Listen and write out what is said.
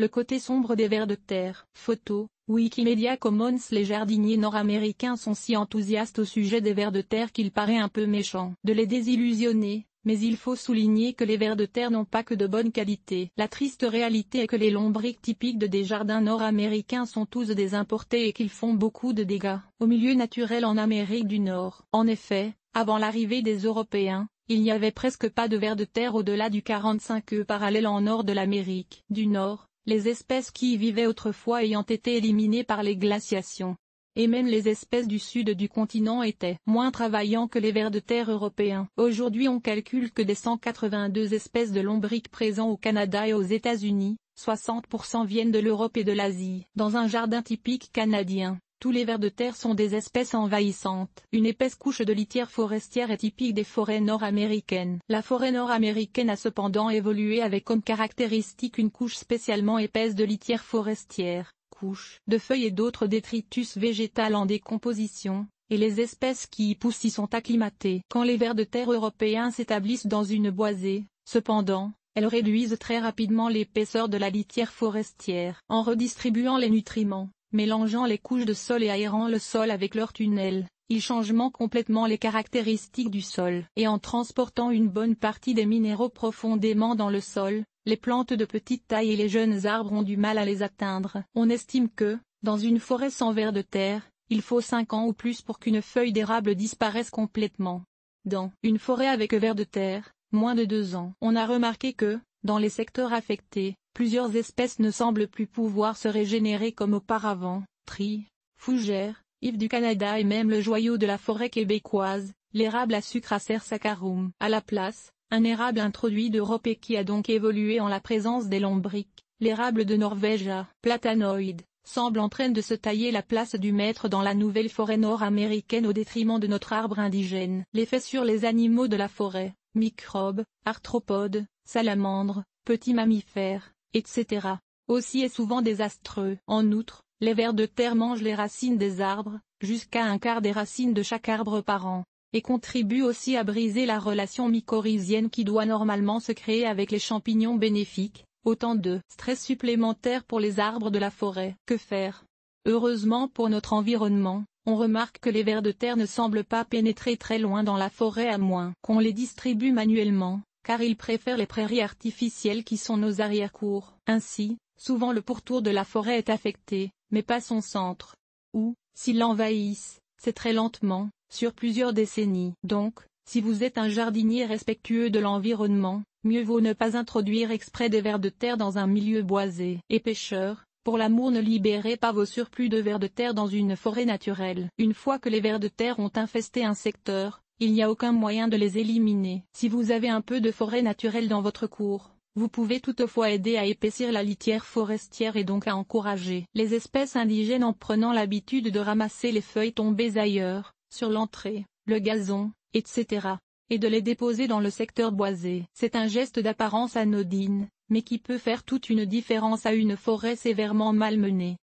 Le côté sombre des vers de terre. Photo, Wikimedia Commons Les jardiniers nord-américains sont si enthousiastes au sujet des vers de terre qu'il paraît un peu méchant de les désillusionner, mais il faut souligner que les vers de terre n'ont pas que de bonne qualité. La triste réalité est que les lombriques typiques des jardins nord-américains sont tous des importés et qu'ils font beaucoup de dégâts au milieu naturel en Amérique du Nord. En effet, avant l'arrivée des Européens, il n'y avait presque pas de vers de terre au-delà du 45 e parallèle en nord de l'Amérique du Nord, les espèces qui y vivaient autrefois ayant été éliminées par les glaciations. Et même les espèces du sud du continent étaient moins travaillants que les vers de terre européens. Aujourd'hui on calcule que des 182 espèces de lombriques présents au Canada et aux États-Unis, 60% viennent de l'Europe et de l'Asie. Dans un jardin typique canadien, tous les vers de terre sont des espèces envahissantes. Une épaisse couche de litière forestière est typique des forêts nord-américaines. La forêt nord-américaine a cependant évolué avec comme caractéristique une couche spécialement épaisse de litière forestière, couche de feuilles et d'autres détritus végétales en décomposition, et les espèces qui y poussent y sont acclimatées. Quand les vers de terre européens s'établissent dans une boisée, cependant, elles réduisent très rapidement l'épaisseur de la litière forestière en redistribuant les nutriments mélangeant les couches de sol et aérant le sol avec leurs tunnels, ils changent complètement les caractéristiques du sol. Et en transportant une bonne partie des minéraux profondément dans le sol, les plantes de petite taille et les jeunes arbres ont du mal à les atteindre. On estime que, dans une forêt sans vers de terre, il faut 5 ans ou plus pour qu'une feuille d'érable disparaisse complètement. Dans une forêt avec vers de terre, moins de 2 ans. On a remarqué que, dans les secteurs affectés, Plusieurs espèces ne semblent plus pouvoir se régénérer comme auparavant, tri, fougère, ives du Canada et même le joyau de la forêt québécoise, l'érable à sucre Acer saccharum. À la place, un érable introduit d'Europe et qui a donc évolué en la présence des lombriques, l'érable de Norvège à platanoïde, semble en train de se tailler la place du maître dans la nouvelle forêt nord-américaine au détriment de notre arbre indigène. L'effet sur les animaux de la forêt, microbes, arthropodes, salamandres, petits mammifères, etc., aussi est souvent désastreux. En outre, les vers de terre mangent les racines des arbres, jusqu'à un quart des racines de chaque arbre par an, et contribuent aussi à briser la relation mycorhizienne qui doit normalement se créer avec les champignons bénéfiques, autant de stress supplémentaire pour les arbres de la forêt. Que faire Heureusement pour notre environnement, on remarque que les vers de terre ne semblent pas pénétrer très loin dans la forêt à moins qu'on les distribue manuellement car ils préfèrent les prairies artificielles qui sont nos arrière-cours. Ainsi, souvent le pourtour de la forêt est affecté, mais pas son centre. Ou, s'ils l'envahissent, c'est très lentement, sur plusieurs décennies. Donc, si vous êtes un jardinier respectueux de l'environnement, mieux vaut ne pas introduire exprès des vers de terre dans un milieu boisé. Et pêcheur, pour l'amour ne libérez pas vos surplus de vers de terre dans une forêt naturelle. Une fois que les vers de terre ont infesté un secteur, il n'y a aucun moyen de les éliminer. Si vous avez un peu de forêt naturelle dans votre cours, vous pouvez toutefois aider à épaissir la litière forestière et donc à encourager les espèces indigènes en prenant l'habitude de ramasser les feuilles tombées ailleurs, sur l'entrée, le gazon, etc., et de les déposer dans le secteur boisé. C'est un geste d'apparence anodine, mais qui peut faire toute une différence à une forêt sévèrement malmenée.